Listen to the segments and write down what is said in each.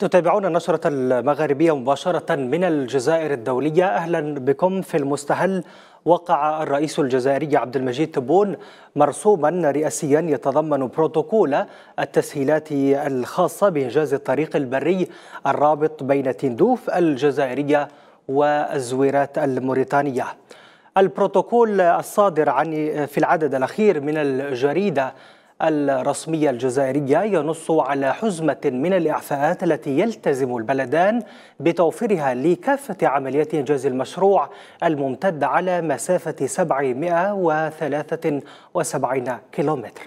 تتابعون النشرة المغاربية مباشرة من الجزائر الدولية أهلا بكم في المستهل وقع الرئيس الجزائري عبد المجيد تبون مرسوما رئاسيا يتضمن بروتوكول التسهيلات الخاصة بإنجاز الطريق البري الرابط بين تندوف الجزائرية والزويرات الموريتانية البروتوكول الصادر عن في العدد الأخير من الجريدة الرسمية الجزائرية ينص على حزمة من الإعفاءات التي يلتزم البلدان بتوفيرها لكافة عمليات إنجاز المشروع الممتد على مسافة 773 كيلومتر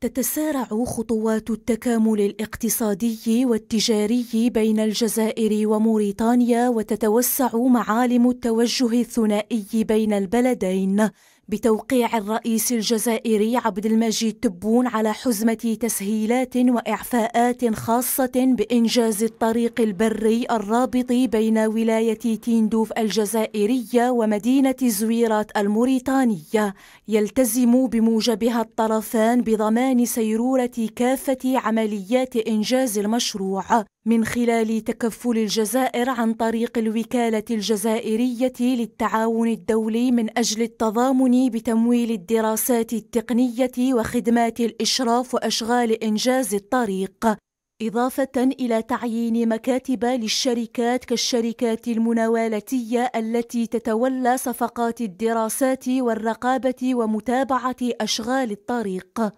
تتسارع خطوات التكامل الاقتصادي والتجاري بين الجزائر وموريتانيا وتتوسع معالم التوجه الثنائي بين البلدين بتوقيع الرئيس الجزائري عبد المجيد تبون على حزمة تسهيلات وإعفاءات خاصة بإنجاز الطريق البري الرابط بين ولاية تيندوف الجزائرية ومدينة زويرات الموريتانية يلتزم بموجبها الطرفان بضمان سيرورة كافة عمليات إنجاز المشروع من خلال تكفل الجزائر عن طريق الوكالة الجزائرية للتعاون الدولي من أجل التضامن بتمويل الدراسات التقنية وخدمات الإشراف وأشغال إنجاز الطريق إضافة إلى تعيين مكاتب للشركات كالشركات المناولتية التي تتولى صفقات الدراسات والرقابة ومتابعة أشغال الطريق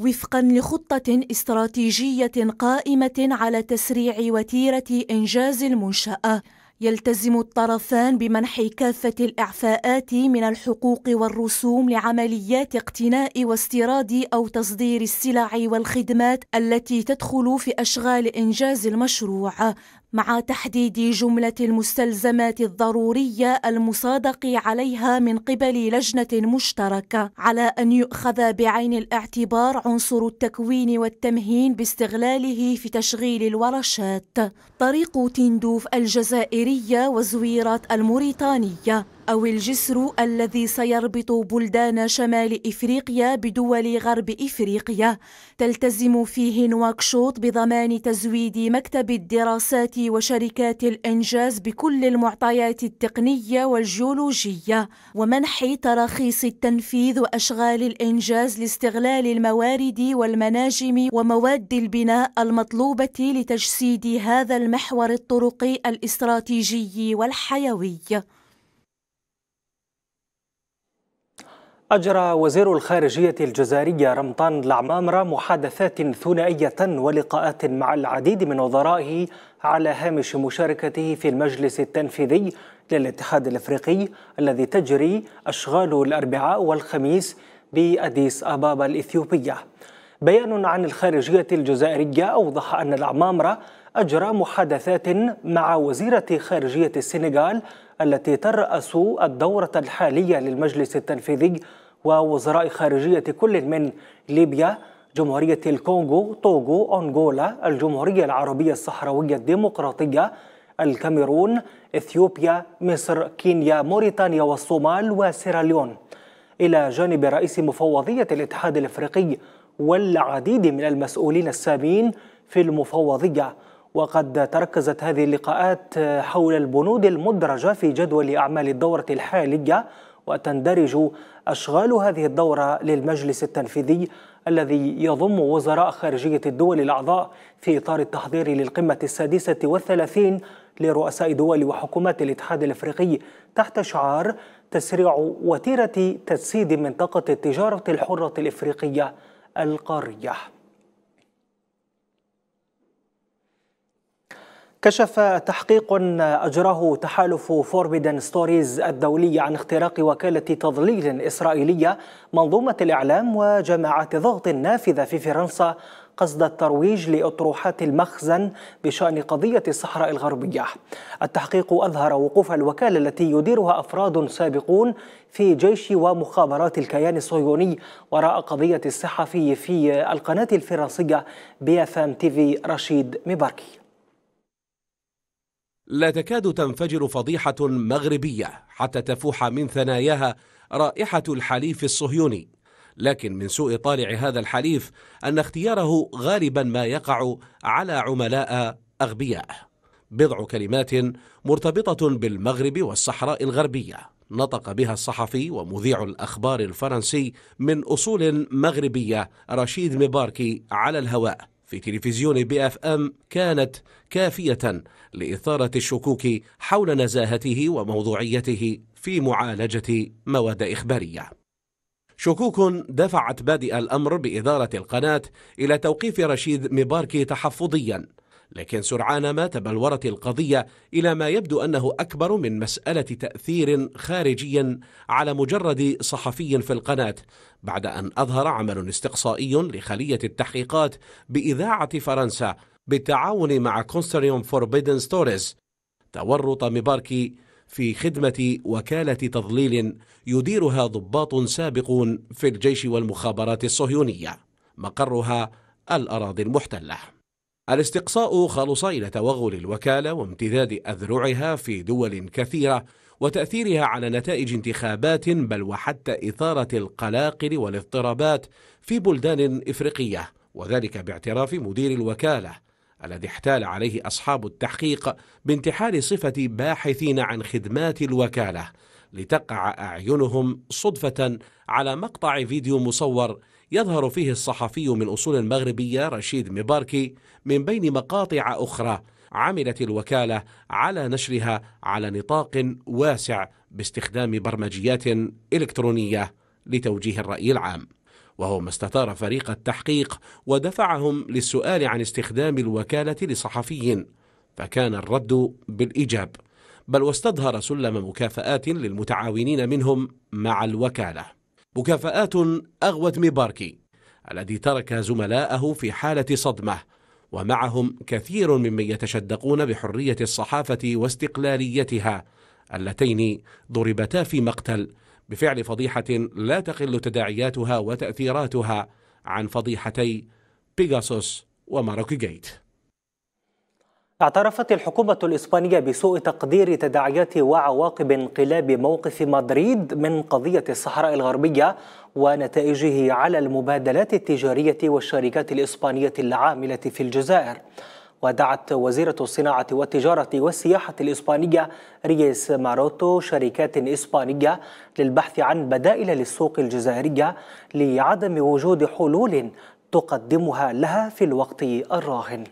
وفقا لخطة استراتيجية قائمة على تسريع وتيرة إنجاز المنشأة يلتزم الطرفان بمنح كافة الإعفاءات من الحقوق والرسوم لعمليات اقتناء واستيراد أو تصدير السلع والخدمات التي تدخل في أشغال إنجاز المشروع مع تحديد جملة المستلزمات الضرورية المصادق عليها من قبل لجنة مشتركة على أن يؤخذ بعين الاعتبار عنصر التكوين والتمهين باستغلاله في تشغيل الورشات طريق تندوف الجزائرية وزويرات الموريتانية أو الجسر الذي سيربط بلدان شمال إفريقيا بدول غرب إفريقيا تلتزم فيه نواكشوط بضمان تزويد مكتب الدراسات وشركات الإنجاز بكل المعطيات التقنية والجيولوجية ومنح تراخيص التنفيذ وأشغال الإنجاز لاستغلال الموارد والمناجم ومواد البناء المطلوبة لتجسيد هذا المحور الطرقي الاستراتيجي والحيوي أجرى وزير الخارجية الجزائرية رمضان العمامرة محادثات ثنائية ولقاءات مع العديد من وزرائه على هامش مشاركته في المجلس التنفيذي للاتحاد الأفريقي الذي تجري أشغال الأربعاء والخميس بأديس أبابا الإثيوبية بيان عن الخارجية الجزائرية أوضح أن العمامرة أجرى محادثات مع وزيرة خارجية السنغال التي ترأس الدورة الحالية للمجلس التنفيذي ووزراء خارجية كل من ليبيا جمهورية الكونغو، طوغو، أنغولا، الجمهورية العربية الصحراوية الديمقراطية، الكاميرون، إثيوبيا، مصر، كينيا، موريتانيا والصومال وسيراليون. إلى جانب رئيس مفوضية الاتحاد الإفريقي والعديد من المسؤولين السامين في المفوضية وقد تركزت هذه اللقاءات حول البنود المدرجة في جدول أعمال الدورة الحالية وتندرج أشغال هذه الدورة للمجلس التنفيذي الذي يضم وزراء خارجية الدول الأعضاء في إطار التحضير للقمة السادسة والثلاثين لرؤساء دول وحكومات الاتحاد الافريقي تحت شعار تسريع وتيره تجسيد منطقه التجاره الحره الافريقيه القاريه كشف تحقيق أجراه تحالف فوربيدن ستوريز الدولي عن اختراق وكالة تضليل إسرائيلية منظومة الإعلام وجماعة ضغط نافذة في فرنسا قصد الترويج لأطروحات المخزن بشأن قضية الصحراء الغربية التحقيق أظهر وقوف الوكالة التي يديرها أفراد سابقون في جيش ومخابرات الكيان الصهيوني وراء قضية الصحفي في القناة الفرنسية بي اف ام تي في رشيد مباركي لا تكاد تنفجر فضيحة مغربية حتى تفوح من ثناياها رائحة الحليف الصهيوني لكن من سوء طالع هذا الحليف أن اختياره غالبا ما يقع على عملاء أغبياء بضع كلمات مرتبطة بالمغرب والصحراء الغربية نطق بها الصحفي ومذيع الأخبار الفرنسي من أصول مغربية رشيد مباركي على الهواء في تلفزيون بي اف ام كانت كافية لإثارة الشكوك حول نزاهته وموضوعيته في معالجة مواد إخبارية. شكوك دفعت بادئ الأمر بإدارة القناة إلى توقيف رشيد مباركي تحفظياً لكن سرعان ما تبلورت القضية إلى ما يبدو أنه أكبر من مسألة تأثير خارجي على مجرد صحفي في القناة بعد أن أظهر عمل استقصائي لخلية التحقيقات بإذاعة فرنسا بالتعاون مع كونستريوم فوربيدن ستوريز تورط مباركي في خدمة وكالة تضليل يديرها ضباط سابقون في الجيش والمخابرات الصهيونية مقرها الأراضي المحتلة الاستقصاء خلص إلى توغل الوكالة وامتداد أذرعها في دول كثيرة وتأثيرها على نتائج انتخابات بل وحتى إثارة القلاقل والاضطرابات في بلدان إفريقية وذلك باعتراف مدير الوكالة الذي احتال عليه أصحاب التحقيق بانتحال صفة باحثين عن خدمات الوكالة لتقع أعينهم صدفة على مقطع فيديو مصور يظهر فيه الصحفي من أصول مغربية رشيد مباركي من بين مقاطع أخرى عملت الوكالة على نشرها على نطاق واسع باستخدام برمجيات إلكترونية لتوجيه الرأي العام وهو ما استثار فريق التحقيق ودفعهم للسؤال عن استخدام الوكالة لصحفي فكان الرد بالإيجاب بل واستظهر سلم مكافآت للمتعاونين منهم مع الوكالة مكافآت أغوت ميباركي الذي ترك زملائه في حالة صدمة ومعهم كثير ممن يتشدقون بحرية الصحافة واستقلاليتها اللتين ضربتا في مقتل بفعل فضيحة لا تقل تداعياتها وتأثيراتها عن فضيحتي بيغاسوس وماروكي جيت اعترفت الحكومة الإسبانية بسوء تقدير تداعيات وعواقب انقلاب موقف مدريد من قضية الصحراء الغربية ونتائجه على المبادلات التجارية والشركات الإسبانية العاملة في الجزائر ودعت وزيرة الصناعة والتجارة والسياحة الإسبانية ريس ماروتو شركات إسبانية للبحث عن بدائل للسوق الجزائرية لعدم وجود حلول تقدمها لها في الوقت الراهن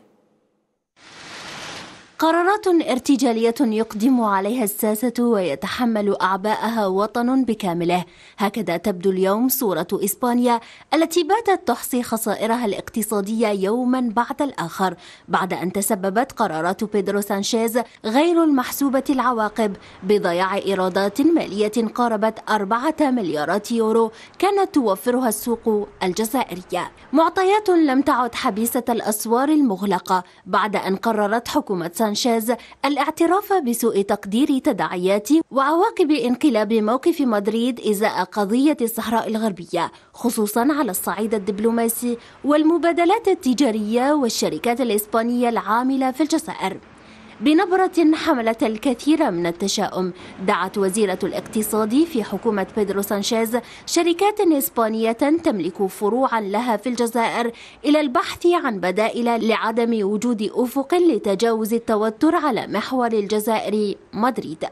قرارات ارتجالية يقدم عليها الساسة ويتحمل أعباءها وطن بكامله هكذا تبدو اليوم صورة إسبانيا التي باتت تحصي خسائرها الاقتصادية يوما بعد الآخر بعد أن تسببت قرارات بيدرو سانشيز غير المحسوبة العواقب بضياع إيرادات مالية قاربت أربعة مليارات يورو كانت توفرها السوق الجزائرية معطيات لم تعد حبيسة الأسوار المغلقة بعد أن قررت حكومة سانشيز الاعتراف بسوء تقدير تداعيات وعواقب انقلاب موقف مدريد إزاء قضية الصحراء الغربية خصوصا على الصعيد الدبلوماسي والمبادلات التجارية والشركات الإسبانية العاملة في الجزائر بنبرة حملت الكثير من التشاؤم دعت وزيرة الاقتصاد في حكومة بيدرو سانشيز شركات إسبانية تملك فروعا لها في الجزائر إلى البحث عن بدائل لعدم وجود أفق لتجاوز التوتر على محور الجزائر مدريد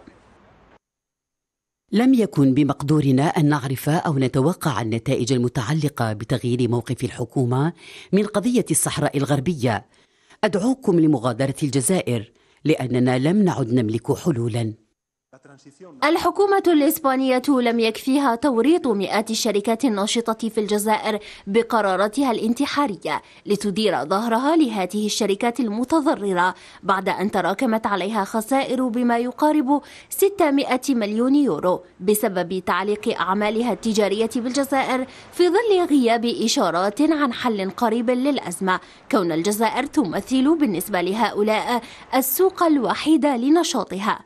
لم يكن بمقدورنا ان نعرف او نتوقع النتائج المتعلقه بتغيير موقف الحكومه من قضيه الصحراء الغربيه ادعوكم لمغادره الجزائر لاننا لم نعد نملك حلولا الحكومة الإسبانية لم يكفيها توريط مئات الشركات الناشطة في الجزائر بقراراتها الانتحارية لتدير ظهرها لهذه الشركات المتضررة بعد أن تراكمت عليها خسائر بما يقارب 600 مليون يورو بسبب تعليق أعمالها التجارية بالجزائر في ظل غياب إشارات عن حل قريب للأزمة كون الجزائر تمثل بالنسبة لهؤلاء السوق الوحيد لنشاطها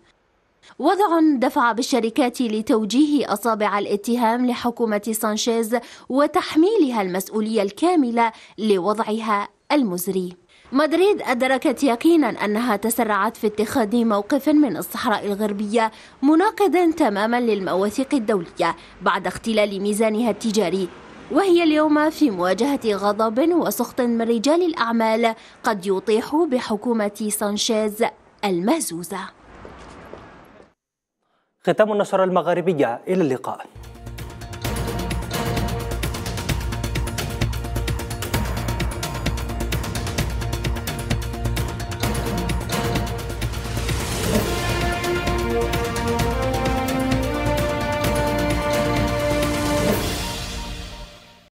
وضع دفع بالشركات لتوجيه أصابع الاتهام لحكومة سانشيز وتحميلها المسؤولية الكاملة لوضعها المزري مدريد أدركت يقينا أنها تسرعت في اتخاذ موقف من الصحراء الغربية مناقضا تماما للمواثيق الدولية بعد اختلال ميزانها التجاري وهي اليوم في مواجهة غضب وسخط من رجال الأعمال قد يطيح بحكومة سانشيز المهزوزة ختام النشرة المغاربية إلى اللقاء